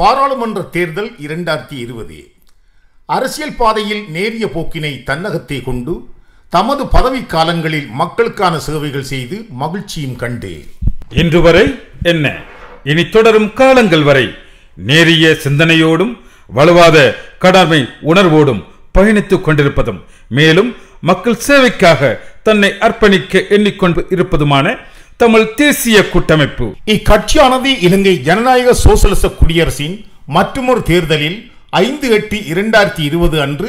பாராளுமன்ற தேர்தல் இரண்டாயிரத்தி இருபது அரசியல் பாதையில் நேரிய போக்கினை தன்னகத்தை கொண்டு தமது பதவி காலங்களில் மக்களுக்கான சேவைகள் செய்து மகிழ்ச்சியும் கண்டு இன்று வரை என்ன இனி தொடரும் காலங்கள் வரை நேரிய சிந்தனையோடும் வலுவாத கடமை உணர்வோடும் பயணித்துக் கொண்டிருப்பதும் மேலும் மக்கள் சேவைக்காக தன்னை அர்ப்பணிக்க எண்ணிக்கொண்டு இருப்பதுமான தமிழ் தேசிய கூட்டமைப்பு இக்கட்சியானது இலங்கை ஜனநாயக சோசலிச குடியரசின் மற்றொரு தேர்தலில் ஐந்து எட்டு இரண்டாயிரத்தி இருபது அன்று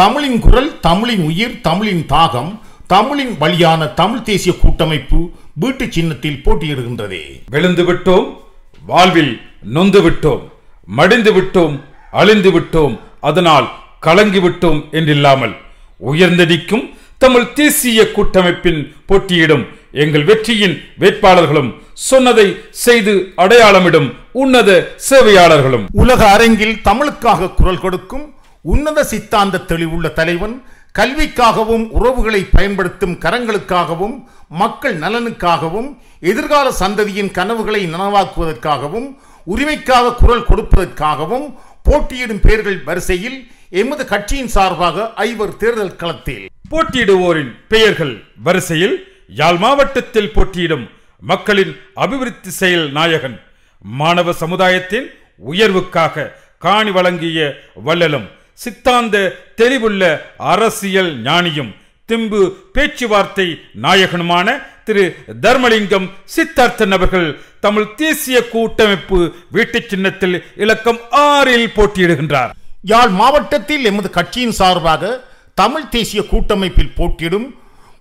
தமிழின் குரல் தமிழின் உயிர் தமிழின் தாகம் தமிழின் வழியான தமிழ் தேசிய கூட்டமைப்பு வீட்டு சின்னத்தில் போட்டியிடுகின்றது விழுந்து விட்டோம் வாழ்வில் நொந்து விட்டோம் மடிந்து விட்டோம் அழிந்து விட்டோம் அதனால் கலங்கி விட்டோம் என்றில்லாமல் உயர்ந்தடிக்கும் தமிழ் தேசிய கூட்டமைப்பின் போட்டியிடும் எங்கள் வெற்றியின் வேட்பாளர்களும் சொன்னதை செய்து அடையாளமிடும் உன்னத சேவையாளர்களும் உலக அரங்கில் தமிழுக்காக குரல் கொடுக்கும் உன்னத சித்தாந்த தெளிவுள்ள தலைவன் கல்விக்காகவும் உறவுகளை பயன்படுத்தும் கரங்களுக்காகவும் மக்கள் நலனுக்காகவும் எதிர்கால சந்ததியின் கனவுகளை நனவாக்குவதற்காகவும் உரிமைக்காக குரல் கொடுப்பதற்காகவும் போட்டியிடும் பெயர்கள் வரிசையில் எமது கட்சியின் சார்பாக ஐவர் தேர்தல் களத்தில் போட்டியிடுவோரின் பெயர்கள் வரிசையில் யாழ் மாவட்டத்தில் போட்டியிடும் மக்களின் அபிவிருத்தி செயல் நாயகன் மாணவ சமுதாயத்தின் உயர்வுக்காக காணி வழங்கிய வள்ளலும் சித்தாந்த தெளிவுள்ள அரசியல் ஞானியும் திம்பு பேச்சுவார்த்தை நாயகனுமான திரு தர்மலிங்கம் சித்தார்த்தன் அவர்கள் தமிழ் தேசிய கூட்டமைப்பு வீட்டு சின்னத்தில் இலக்கம் ஆறில் போட்டியிடுகின்றார் யாழ் மாவட்டத்தில் எமது கட்சியின் சார்பாக தமிழ் தேசிய கூட்டமைப்பில் போட்டியிடும்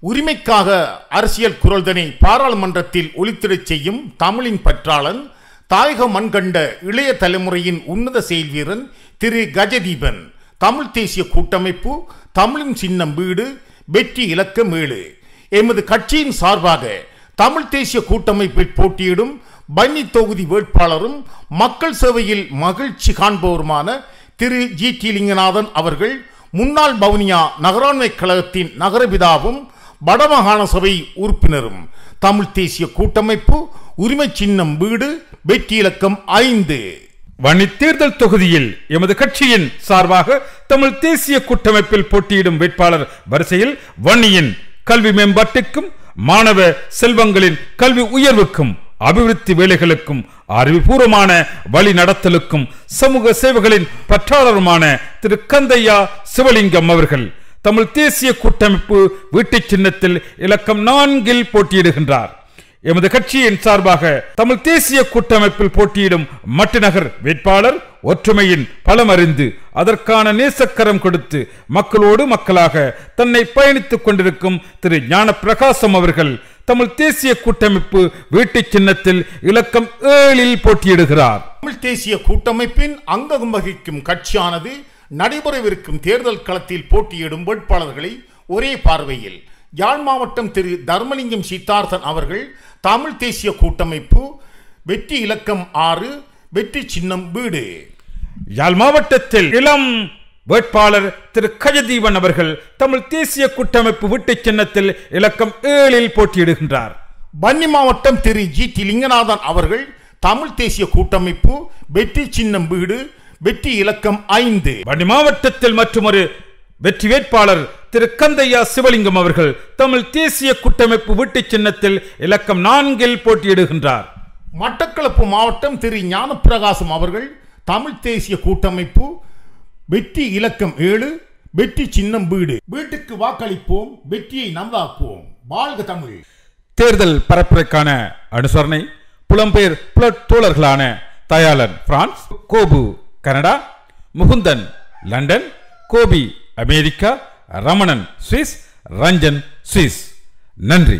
உரிமைக்காக அரசியல் குரல்தனை பாராளுமன்றத்தில் ஒளித்திடச் செய்யும் தமிழின் பற்றாளன் தாயக மண்கண்ட இளைய தலைமுறையின் உன்னத செயல்வீரன் திரு கஜதீபன் தமிழ் தேசிய கூட்டமைப்பு தமிழின் சின்னம் வீடு வெற்றி இலக்கம் ஏழு எமது கட்சியின் சார்பாக தமிழ் தேசிய கூட்டமைப்பில் போட்டியிடும் பன்னி தொகுதி வேட்பாளரும் மக்கள் சேவையில் மகிழ்ச்சி காண்பவருமான திரு ஜி டி லிங்கநாதன் அவர்கள் முன்னாள் பவுனியா நகராண்மை கழகத்தின் நகரபிதாவும் வடமாகாண சபை உறுப்பினரும் தமிழ் தேசிய கூட்டமைப்பு உரிமை சின்னம் வீடு வெற்றி இலக்கம் ஐந்து வனி தேர்தல் தொகுதியில் எமது கட்சியின் சார்பாக தமிழ் தேசிய கூட்டமைப்பில் போட்டியிடும் வேட்பாளர் வரிசையில் வன்னியின் கல்வி மேம்பாட்டுக்கும் மாணவ செல்வங்களின் கல்வி உயர்வுக்கும் அபிவிருத்தி வேலைகளுக்கும் அறிவுபூர்வமான வழி நடத்தலுக்கும் சமூக சேவைகளின் பற்றாளருமான திரு கந்தையா சிவலிங்கம் அவர்கள் தமிழ் தேசிய கூட்டமைப்பு வீட்டு சின்னத்தில் இலக்கம் நான்கில் போட்டியிடுகின்றார் எமது கட்சியின் சார்பாக தமிழ் தேசிய கூட்டமைப்பில் போட்டியிடும் மட்டுநகர் வேட்பாளர் ஒற்றுமையின் பலம் அறிந்து அதற்கான நேசக்கரம் கொடுத்து மக்களோடு மக்களாக தன்னை பயணித்துக் கொண்டிருக்கும் திரு ஞான பிரகாசம் அவர்கள் தமிழ் தேசிய கூட்டமைப்பு வீட்டு சின்னத்தில் இலக்கம் ஏழில் போட்டியிடுகிறார் தமிழ் தேசிய கூட்டமைப்பின் அங்கம் வகிக்கும் கட்சியானது நடைபெறவிருக்கும் தேர்தல் களத்தில் போட்டியிடும் வேட்பாளர்களை ஒரே பார்வையில் யாழ் மாவட்டம் திரு தர்மலிங்கம் சித்தார்த்தன் அவர்கள் தமிழ் தேசிய கூட்டமைப்பு வெற்றி இலக்கம் ஆறு வெற்றி சின்னம் வீடு யாழ் மாவட்டத்தில் இளம் வேட்பாளர் திரு கஜதீவன் அவர்கள் தமிழ் தேசிய கூட்டமைப்பு வீட்டு சின்னத்தில் இலக்கம் ஏழில் போட்டியிடுகின்றார் வன்னி மாவட்டம் திரு ஜி டி லிங்கநாதன் அவர்கள் தமிழ் தேசிய கூட்டமைப்பு வெற்றி சின்னம் வீடு வெற்றி இலக்கம் ஐந்து வண்டி மாவட்டத்தில் மற்றொரு வெற்றி வேட்பாளர் திரு கந்தையா சிவலிங்கம் அவர்கள் தமிழ் தேசிய கூட்டமைப்பு வீட்டு சின்னத்தில் இலக்கம் நான்கில் போட்டியிடுகின்றார் மட்டக்களப்பு மாவட்டம் திரு ஞானப்பிரகாசம் அவர்கள் தமிழ் தேசிய கூட்டமைப்பு வெற்றி இலக்கம் ஏழு வெற்றி சின்னம் வீடு வீட்டுக்கு வாக்களிப்போம் வெற்றியை நம்பாக்குவோம் வாழ்க தமிழ் தேர்தல் பரப்புரைக்கான அனுசரணை புலம்பெயர் தோழர்களான Dayalan France Gopu Canada Mukundan London Gopi America Ramanan Swiss Ranjan Swiss நன்றி